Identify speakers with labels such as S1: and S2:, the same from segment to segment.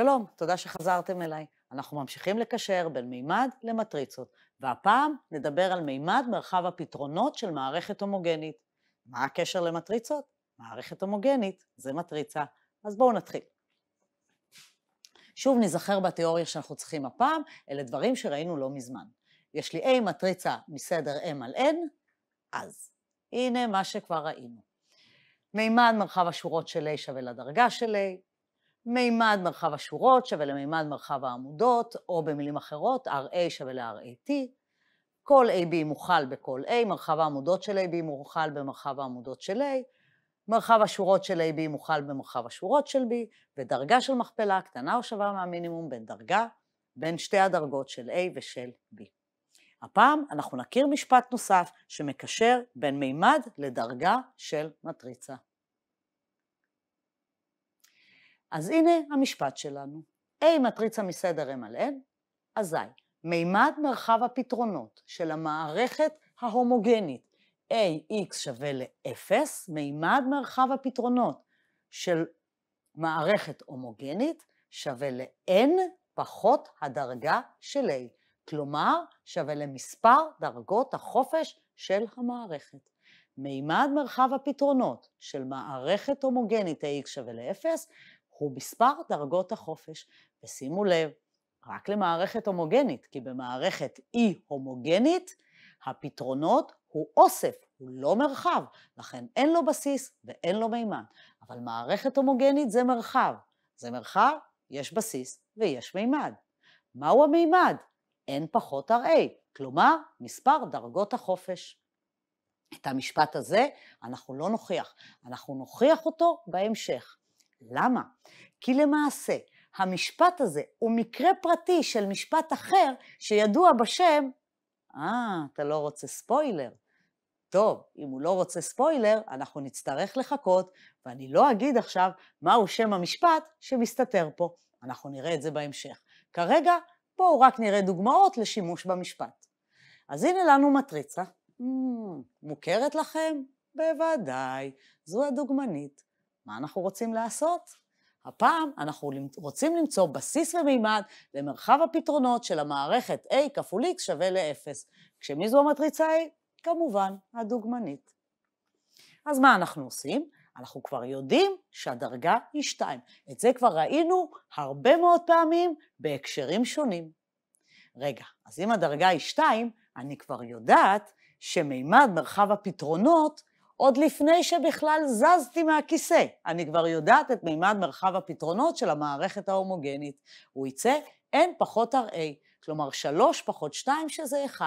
S1: שלום, תודה שחזרתם אליי. אנחנו ממשיכים לקשר בין מימד למטריצות, והפעם נדבר על מימד מרחב הפתרונות של מערכת הומוגנית. מה הקשר למטריצות? מערכת הומוגנית זה מטריצה. אז בואו נתחיל. שוב ניזכר בתיאוריה שאנחנו צריכים הפעם, אלה דברים שראינו לא מזמן. יש לי A מטריצה מסדר M על N, אז הנה מה שכבר ראינו. מימד מרחב השורות של A שווה לדרגה של A, מימד מרחב השורות שווה למימד מרחב העמודות, או במילים אחרות, RA שווה ל-RAT. כל AB מוכל בכל A, מרחב העמודות של AB מוכל במרחב העמודות של A, מרחב השורות של AB מוכל במרחב השורות של B, ודרגה של מכפלה קטנה או שווה מהמינימום בין דרגה, בין שתי הדרגות של A ושל B. הפעם אנחנו נכיר משפט נוסף שמקשר בין מימד לדרגה של מטריצה. אז הנה המשפט שלנו. A מטריצה מסדר M על N, אזי מימד מרחב הפתרונות של המערכת ההומוגנית AX שווה ל-0, מימד מרחב הפתרונות של מערכת הומוגנית שווה ל-N פחות הדרגה של A, כלומר שווה למספר דרגות החופש של המערכת. מימד מרחב הפתרונות של מערכת הומוגנית AX שווה ל-0 הוא מספר דרגות החופש. ושימו לב, רק למערכת הומוגנית, כי במערכת אי-הומוגנית, הפתרונות הוא אוסף, הוא לא מרחב, לכן אין לו בסיס ואין לו מימן. אבל מערכת הומוגנית זה מרחב. זה מרחב, יש בסיס ויש מימד. מהו המימד? n פחות RA, כלומר מספר דרגות החופש. את המשפט הזה אנחנו לא נוכיח, אנחנו נוכיח אותו בהמשך. למה? כי למעשה, המשפט הזה הוא מקרה פרטי של משפט אחר שידוע בשם, אה, אתה לא רוצה ספוילר. טוב, אם הוא לא רוצה ספוילר, אנחנו נצטרך לחכות, ואני לא אגיד עכשיו מהו שם המשפט שמסתתר פה. אנחנו נראה את זה בהמשך. כרגע, בואו רק נראה דוגמאות לשימוש במשפט. אז הנה לנו מטריצה. מוכרת לכם? בוודאי, זו הדוגמנית. מה אנחנו רוצים לעשות? הפעם אנחנו רוצים למצוא בסיס ומימד למרחב הפתרונות של המערכת A כפול X שווה ל-0, כשמי זו המטריצה A? כמובן, הדוגמנית. אז מה אנחנו עושים? אנחנו כבר יודעים שהדרגה היא 2. את זה כבר ראינו הרבה מאוד פעמים בהקשרים שונים. רגע, אז אם הדרגה היא 2, אני כבר יודעת שמימד מרחב הפתרונות עוד לפני שבכלל זזתי מהכיסא. אני כבר יודעת את מימד מרחב הפתרונות של המערכת ההומוגנית. הוא יצא n פחות RA, כלומר 3 פחות 2 שזה 1,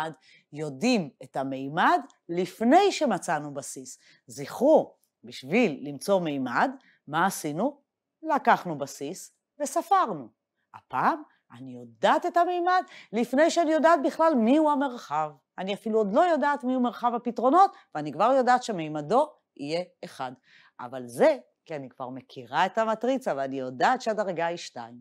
S1: יודעים את המימד לפני שמצאנו בסיס. זכרו, בשביל למצוא מימד, מה עשינו? לקחנו בסיס וספרנו. הפעם אני יודעת את המימד לפני שאני יודעת בכלל מיהו המרחב. אני אפילו עוד לא יודעת מיהו מרחב הפתרונות, ואני כבר יודעת שמימדו יהיה אחד. אבל זה, כי אני כבר מכירה את המטריצה ואני יודעת שהדרגה היא שתיים.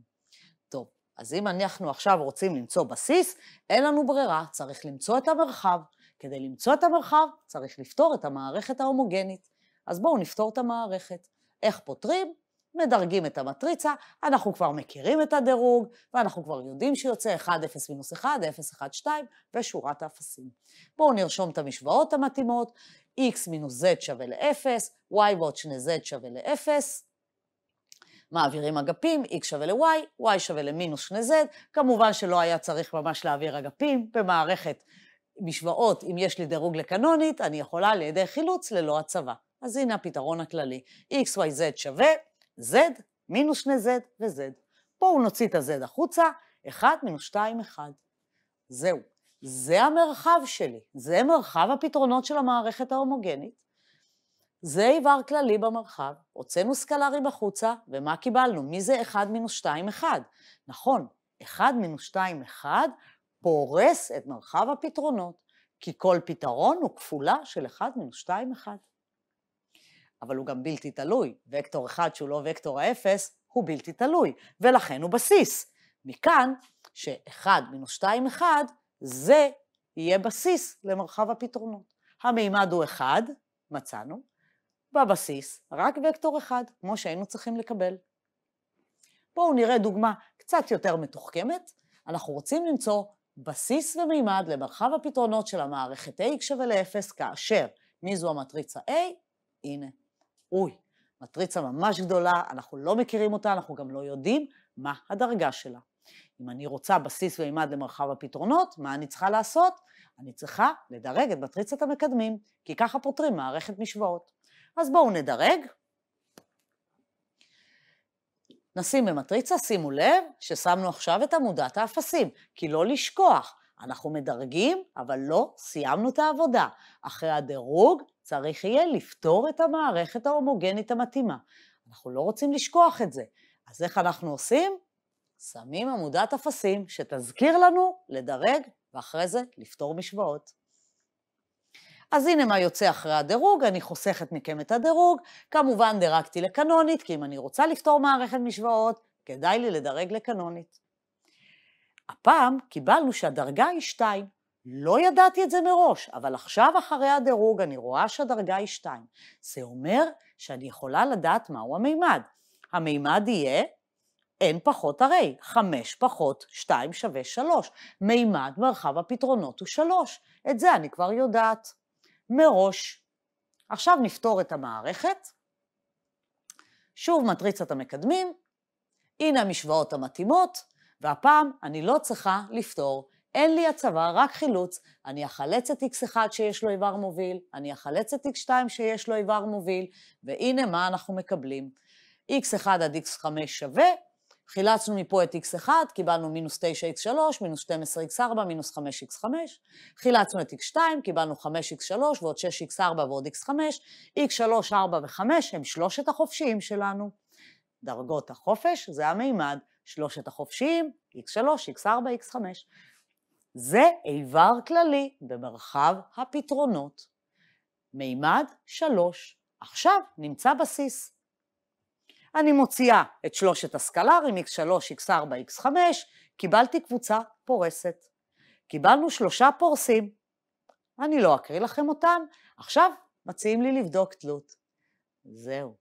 S1: טוב, אז אם אנחנו עכשיו רוצים למצוא בסיס, אין לנו ברירה, צריך למצוא את המרחב. כדי למצוא את המרחב, צריך לפתור את המערכת ההומוגנית. אז בואו נפתור את המערכת. איך פותרים? מדרגים את המטריצה, אנחנו כבר מכירים את הדירוג, ואנחנו כבר יודעים שיוצא 1, 0 מינוס 1, 0, 1, 2, ושורת האפסים. בואו נרשום את המשוואות המתאימות, x מינוס z שווה ל-0, y ועוד שני z שווה ל-0, מעבירים אגפים, x שווה ל-y, y שווה למינוס שני z כמובן שלא היה צריך ממש להעביר אגפים במערכת משוואות, אם יש לי דירוג לקנונית, אני יכולה לידי חילוץ ללא הצבה. אז הנה הפתרון הכללי, x, y, z שווה Z, מינוס 2Z ו-Z. בואו נוציא את ה-Z החוצה, 1 מינוס 2, 1. זהו. זה המרחב שלי, זה מרחב הפתרונות של המערכת ההומוגנית. זה איבר כללי במרחב, הוצאנו סקלרי בחוצה, ומה קיבלנו? מי זה 1 מינוס 2, 1? נכון, 1 מינוס 2, 1 פורס את מרחב הפתרונות, כי כל פתרון הוא כפולה של 1 מינוס 2, 1. אבל הוא גם בלתי תלוי. וקטור אחד שהוא לא וקטור האפס, הוא בלתי תלוי, ולכן הוא בסיס. מכאן ש-1 מינוס 2, 1, זה יהיה בסיס למרחב הפתרונות. המימד הוא 1, מצאנו, בבסיס רק וקטור 1, כמו שהיינו צריכים לקבל. בואו נראה דוגמה קצת יותר מתוחכמת. אנחנו רוצים למצוא בסיס ומימד למרחב הפתרונות של המערכת A שווה ל-0, כאשר מי זו המטריצה A? הנה. אוי, מטריצה ממש גדולה, אנחנו לא מכירים אותה, אנחנו גם לא יודעים מה הדרגה שלה. אם אני רוצה בסיס ומימד למרחב הפתרונות, מה אני צריכה לעשות? אני צריכה לדרג את מטריצת המקדמים, כי ככה פותרים מערכת משוואות. אז בואו נדרג. נשים במטריצה, שימו לב ששמנו עכשיו את עמודת האפסים, כי לא לשכוח, אנחנו מדרגים, אבל לא סיימנו את העבודה. אחרי הדירוג צריך יהיה לפתור את המערכת ההומוגנית המתאימה. אנחנו לא רוצים לשכוח את זה. אז איך אנחנו עושים? שמים עמודת אפסים שתזכיר לנו לדרג ואחרי זה לפתור משוואות. אז הנה מה יוצא אחרי הדירוג, אני חוסכת מכם את הדירוג. כמובן דירגתי לקנונית, כי אם אני רוצה לפתור מערכת משוואות, כדאי לי לדרג לקנונית. הפעם קיבלנו שהדרגה היא 2. לא ידעתי את זה מראש, אבל עכשיו אחרי הדירוג אני רואה שהדרגה היא 2. זה אומר שאני יכולה לדעת מהו המימד. המימד יהיה n פחות הרי, 5 פחות 2 שווה 3. מימד מרחב הפתרונות הוא 3. את זה אני כבר יודעת מראש. עכשיו נפתור את המערכת. שוב מטריצת המקדמים, הנה המשוואות המתאימות, והפעם אני לא צריכה לפתור. אין לי הצבה, רק חילוץ. אני אחלץ את X1 שיש לו איבר מוביל, אני אחלץ את X2 שיש לו איבר מוביל, והנה מה אנחנו מקבלים. X1 עד X5 שווה, חילצנו מפה את x1, קיבלנו מינוס 9x3, מינוס 12x4, מינוס 5x5, חילצנו את x2, קיבלנו 5x3 ועוד 6x4 ועוד x5, x3, 4 ו-5 הם שלושת החופשיים שלנו. דרגות החופש זה המימד שלושת החופשיים, x3, x4, x5. זה איבר כללי במרחב הפתרונות. מימד 3, עכשיו נמצא בסיס. אני מוציאה את שלושת הסקלרים, x3, x4, x5, קיבלתי קבוצה פורסת. קיבלנו שלושה פורסים. אני לא אקריא לכם אותם, עכשיו מציעים לי לבדוק תלות. זהו.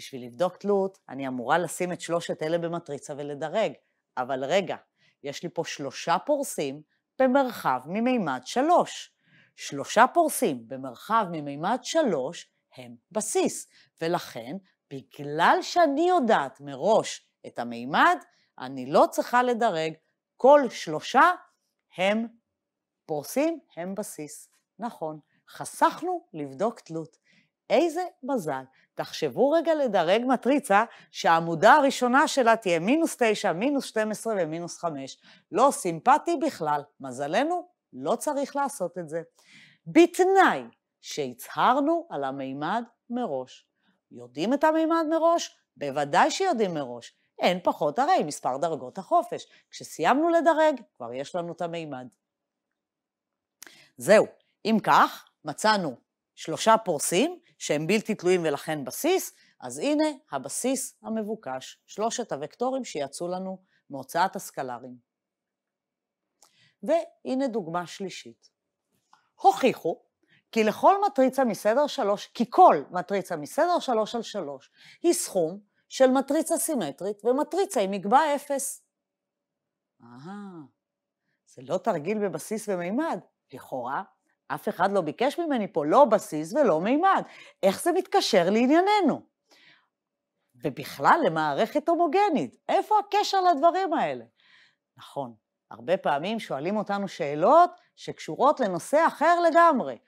S1: בשביל לבדוק תלות, אני אמורה לשים את שלושת אלה במטריצה ולדרג. אבל רגע, יש לי פה שלושה פורסים במרחב ממימד שלוש. שלושה פורסים במרחב ממימד שלוש הם בסיס, ולכן, בגלל שאני יודעת מראש את המימד, אני לא צריכה לדרג, כל שלושה הם פורסים, הם בסיס. נכון, חסכנו לבדוק תלות. איזה מזל תחשבו רגע לדרג מטריצה שהעמודה הראשונה שלה תהיה מינוס 9, מינוס 12 ומינוס 5. לא סימפטי בכלל. מזלנו, לא צריך לעשות את זה. בתנאי שהצהרנו על המימד מראש. יודעים את המימד מראש? בוודאי שיודעים מראש. אין פחות הרי מספר דרגות החופש. כשסיימנו לדרג, כבר יש לנו את המימד. זהו, אם כך, מצאנו שלושה פורסים שהם בלתי תלויים ולכן בסיס, אז הנה הבסיס המבוקש, שלושת הוקטורים שיצאו לנו מהוצאת הסקלרים. והנה דוגמה שלישית. הוכיחו כי לכל מטריצה מסדר 3, כי כל מטריצה מסדר 3 על 3 היא סכום של מטריצה סימטרית ומטריצה עם מגבע 0. אהה, זה לא תרגיל בבסיס ומימד, לכאורה אף אחד לא ביקש ממני פה לא בסיס ולא מימד. איך זה מתקשר לענייננו? ובכלל למערכת הומוגנית. איפה הקשר לדברים האלה? נכון, הרבה פעמים שואלים אותנו שאלות שקשורות לנושא אחר לגמרי.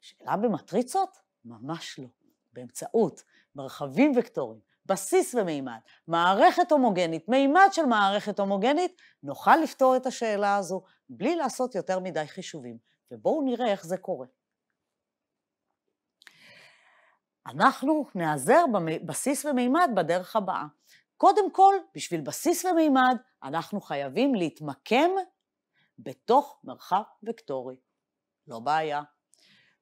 S1: שאלה במטריצות? ממש לא. באמצעות מרחבים וקטורים, בסיס ומימד, מערכת הומוגנית, מימד של מערכת הומוגנית, נוכל לפתור את השאלה הזו בלי לעשות יותר מדי חישובים. ובואו נראה איך זה קורה. אנחנו נעזר בבסיס ומימד בדרך הבאה. קודם כל, בשביל בסיס ומימד, אנחנו חייבים להתמקם בתוך מרחב וקטורי. לא בעיה.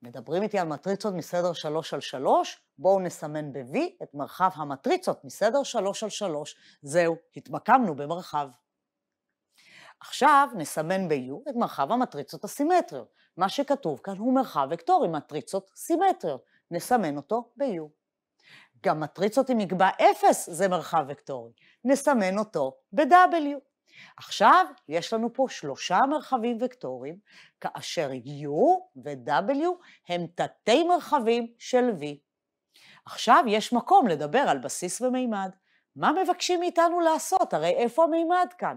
S1: מדברים איתי על מטריצות מסדר 3 על 3, בואו נסמן ב-V את מרחב המטריצות מסדר 3 על 3. זהו, התמקמנו במרחב. עכשיו נסמן ב-U את מרחב המטריצות הסימטריות. מה שכתוב כאן הוא מרחב וקטור עם מטריצות סימטריות. נסמן אותו ב-U. גם מטריצות עם מקבע 0 זה מרחב וקטורי. נסמן אותו ב-W. עכשיו יש לנו פה שלושה מרחבים וקטורים, כאשר U ו-W הם תתי מרחבים של V. עכשיו יש מקום לדבר על בסיס ומימד. מה מבקשים מאיתנו לעשות? הרי איפה המימד כאן?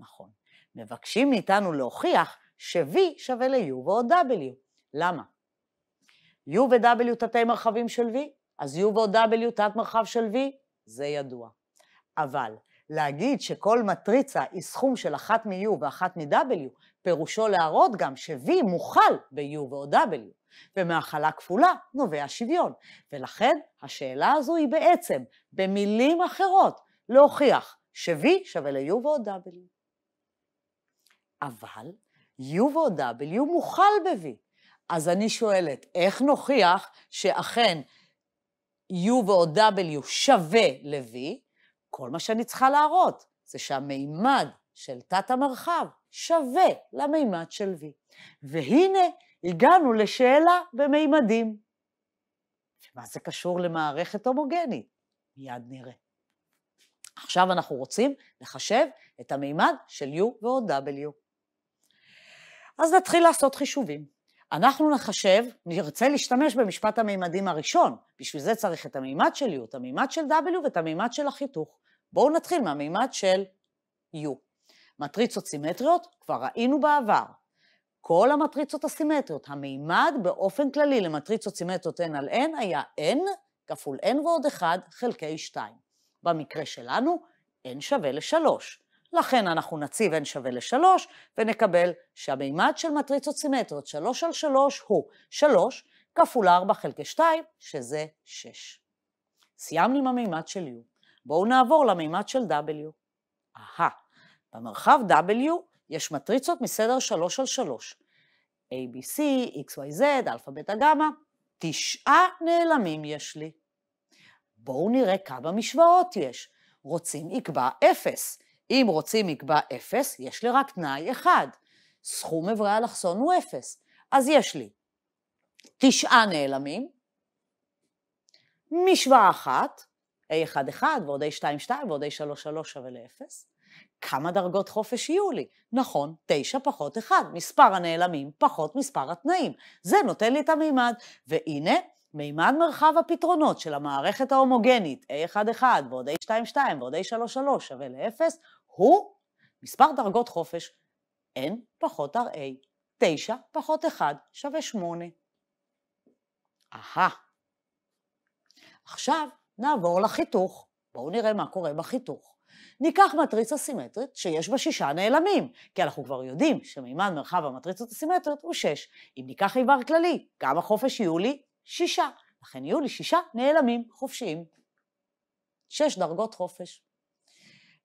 S1: נכון. מבקשים מאיתנו להוכיח ש-V שווה ל-U ועוד W. למה? U ו-W תתי מרחבים של V, אז U ועוד W תת מרחב של V, זה ידוע. אבל להגיד שכל מטריצה היא סכום של אחת מ-U ואחת מ-W, פירושו להראות גם ש-V מוכל ב-U ועוד W, ומהכלה כפולה נובע שוויון. ולכן השאלה הזו היא בעצם, במילים אחרות, להוכיח ש-V שווה ל-U ועוד W. אבל U ועוד W מוכל ב-V. אז אני שואלת, איך נוכיח שאכן U ועוד W שווה ל-V? כל מה שאני צריכה להראות זה שהמימד של תת-המרחב שווה למימד של V. והנה, הגענו לשאלה במימדים. מה זה קשור למערכת הומוגנית? מיד נראה. עכשיו אנחנו רוצים לחשב את המימד של U ועוד W. אז נתחיל לעשות חישובים. אנחנו נחשב, נרצה להשתמש במשפט המימדים הראשון, בשביל זה צריך את המימד של U, את המימד של W ואת המימד של החיתוך. בואו נתחיל מהמימד של U. מטריצות סימטריות כבר ראינו בעבר. כל המטריצות הסימטריות, המימד באופן כללי למטריצות סימטריות n על n היה n כפול n ועוד 1 חלקי 2. במקרה שלנו, n שווה ל-3. לכן אנחנו נציב n שווה ל-3, ונקבל שהמימד של מטריצות סימטריות 3 על 3 הוא 3 כפול 4 חלקי 2, שזה 6. סיימנו עם המימד של U. בואו נעבור למימד של W. אהה, במרחב W יש מטריצות מסדר 3 על 3. ABC, Z, אלפא בטא גמא, תשעה נעלמים יש לי. בואו נראה כמה משוואות יש. רוצים יקבע 0. אם רוצים יקבע אפס, יש לי רק תנאי אחד, סכום אברי אלכסון הוא אפס. אז יש לי תשעה נעלמים, משוואה אחת, A1-1 ועוד A2-2 ועוד A3-3 שווה לאפס. כמה דרגות חופש יהיו לי? נכון, 9 פחות 1, מספר הנעלמים פחות מספר התנאים. זה נותן לי את המימד, והנה, מימד מרחב הפתרונות של המערכת ההומוגנית A1-1 ועוד A2-2 ועוד A3-3 שווה לאפס, הוא מספר דרגות חופש n פחות ra, 9 פחות 1 שווה 8. אהה. עכשיו נעבור לחיתוך. בואו נראה מה קורה בחיתוך. ניקח מטריצה סימטרית שיש בה שישה נעלמים, כי אנחנו כבר יודעים שמימן מרחב המטריצות הסימטריות הוא 6. אם ניקח איבר כללי, גם החופש יהיו לי? 6. לכן יהיו לי שישה נעלמים חופשיים. שש דרגות חופש.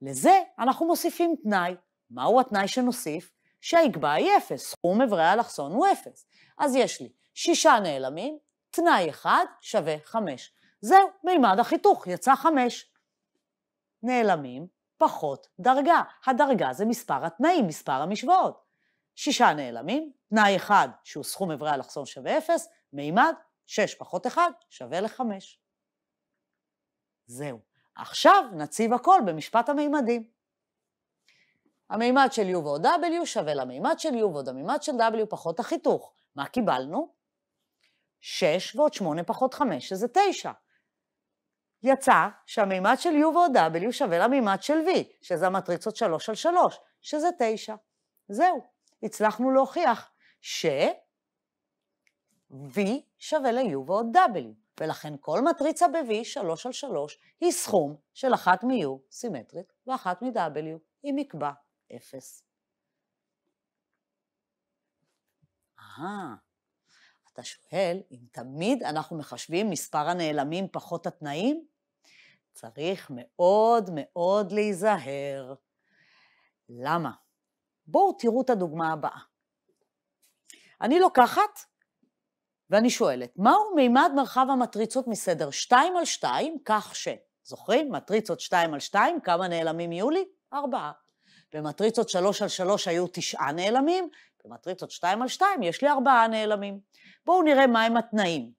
S1: לזה אנחנו מוסיפים תנאי. מהו התנאי שנוסיף? שהיגבה היא אפס, סכום אברי האלכסון הוא אפס. אז יש לי שישה נעלמים, תנאי אחד שווה חמש. זהו, מימד החיתוך, יצא חמש. נעלמים פחות דרגה. הדרגה זה מספר התנאים, מספר המשוואות. שישה נעלמים, תנאי אחד שהוא סכום אברי האלכסון שווה אפס, מימד שש פחות אחד שווה לחמש. זהו. עכשיו נציב הכל במשפט המימדים. המימד של U ועוד W שווה למימד של U ועוד המימד של W פחות החיתוך. מה קיבלנו? 6 ועוד 8 פחות 5, שזה 9. יצא שהמימד של U ועוד W שווה למימד של V, שזה המטריצות 3 על 3, שזה 9. זהו, הצלחנו להוכיח ש... V שווה ל-U ועוד W. ולכן כל מטריצה ב-V, 3 על 3, היא סכום של אחת מ-U סימטרית ואחת מ-W עם מקבע 0. אהה, אתה שואל אם תמיד אנחנו מחשבים מספר הנעלמים פחות התנאים? צריך מאוד מאוד להיזהר. למה? בואו תראו את הדוגמה הבאה. אני לוקחת ואני שואלת, מהו מימד מרחב המטריצות מסדר 2 על 2, כך ש... זוכרים? מטריצות 2 על 2, כמה נעלמים יהיו לי? 4. במטריצות 3 על 3 היו 9 נעלמים, במטריצות 2 על 2 יש לי 4 נעלמים. בואו נראה מהם התנאים.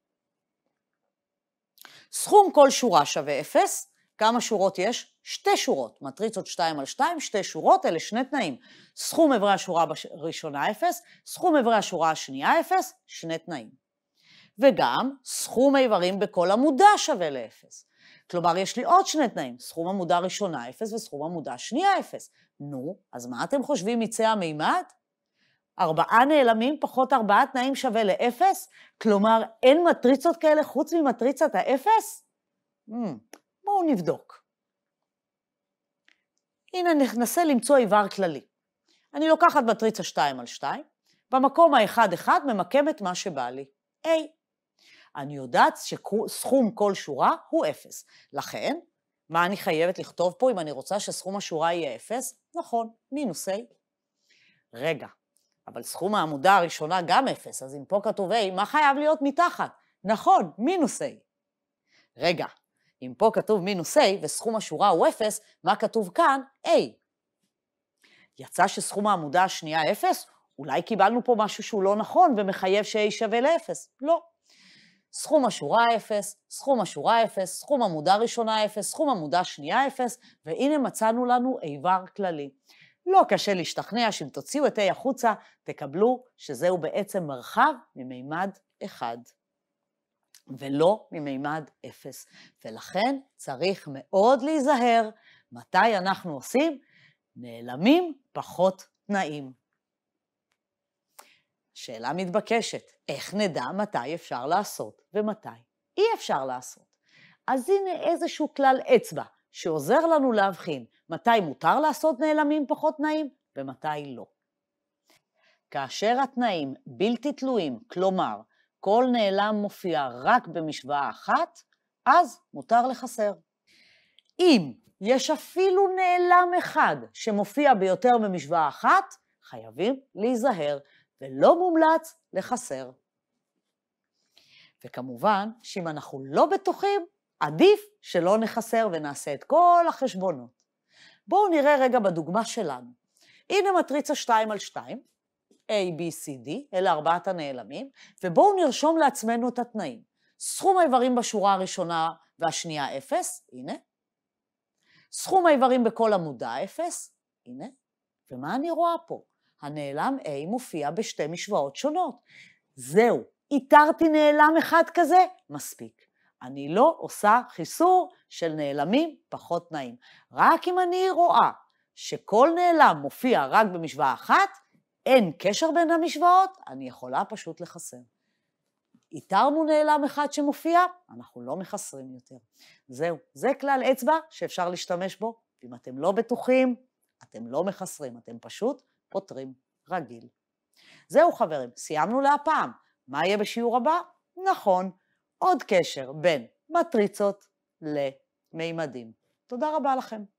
S1: סכום כל שורה שווה 0, כמה שורות יש? שתי שורות. מטריצות 2 על 2, שתי שורות, אלה שני תנאים. סכום איברי השורה הראשונה 0, סכום איברי השורה השנייה 0, שני תנאים. וגם סכום האיברים בכל עמודה שווה לאפס. כלומר, יש לי עוד שני תנאים, סכום עמודה ראשונה אפס וסכום עמודה שנייה אפס. נו, אז מה אתם חושבים מצא המימד? ארבעה נעלמים פחות ארבעה תנאים שווה לאפס? כלומר, אין מטריצות כאלה חוץ ממטריצת האפס? Hmm, בואו נבדוק. הנה, ננסה למצוא איבר כללי. אני לוקחת מטריצה 2 על 2, במקום ה-1-1 ממקמת מה שבא לי. A. אני יודעת שסכום כל שורה הוא אפס. לכן, מה אני חייבת לכתוב פה אם אני רוצה שסכום השורה יהיה אפס? נכון, מינוס A. רגע, אבל סכום העמודה הראשונה גם אפס, אז אם פה כתוב A, מה חייב להיות מתחת? נכון, מינוס A. רגע, אם פה כתוב מינוס A וסכום השורה הוא אפס, מה כתוב כאן? A. יצא שסכום העמודה השנייה אפס? אולי קיבלנו פה משהו שהוא לא נכון ומחייב ש-A שווה לאפס? לא. סכום השורה 0, סכום השורה 0, סכום עמודה ראשונה 0, סכום עמודה שנייה 0, והנה מצאנו לנו איבר כללי. לא קשה להשתכנע שאם תוציאו את A החוצה, תקבלו שזהו בעצם מרחב ממימד 1, ולא ממימד 0. ולכן צריך מאוד להיזהר מתי אנחנו עושים נעלמים פחות תנאים. שאלה מתבקשת, איך נדע מתי אפשר לעשות ומתי אי אפשר לעשות? אז הנה איזשהו כלל אצבע שעוזר לנו להבחין מתי מותר לעשות נעלמים פחות נעים ומתי לא. כאשר התנאים בלתי תלויים, כלומר, כל נעלם מופיע רק במשוואה אחת, אז מותר לחסר. אם יש אפילו נעלם אחד שמופיע ביותר במשוואה אחת, חייבים להיזהר, ולא מומלץ לחסר. וכמובן שאם אנחנו לא בטוחים, עדיף שלא נחסר ונעשה את כל החשבונות. בואו נראה רגע בדוגמה שלנו. הנה מטריצה 2 על 2, A, B, C, D, אלה ארבעת הנעלמים, ובואו נרשום לעצמנו את התנאים. סכום האיברים בשורה הראשונה והשנייה 0, הנה. סכום האיברים בכל עמודה 0, הנה. ומה אני רואה פה? הנעלם A מופיע בשתי משוואות שונות. זהו, איתרתי נעלם אחד כזה, מספיק. אני לא עושה חיסור של נעלמים פחות נעים. רק אם אני רואה שכל נעלם מופיע רק במשוואה אחת, אין קשר בין המשוואות, אני יכולה פשוט לחסר. איתרנו נעלם אחד שמופיע, אנחנו לא מחסרים יותר. זהו, זה כלל אצבע שאפשר להשתמש בו, אם אתם לא בטוחים, אתם לא מחסרים, אתם פשוט פותרים רגיל. זהו חברים, סיימנו להפעם. מה יהיה בשיעור הבא? נכון, עוד קשר בין מטריצות למימדים. תודה רבה לכם.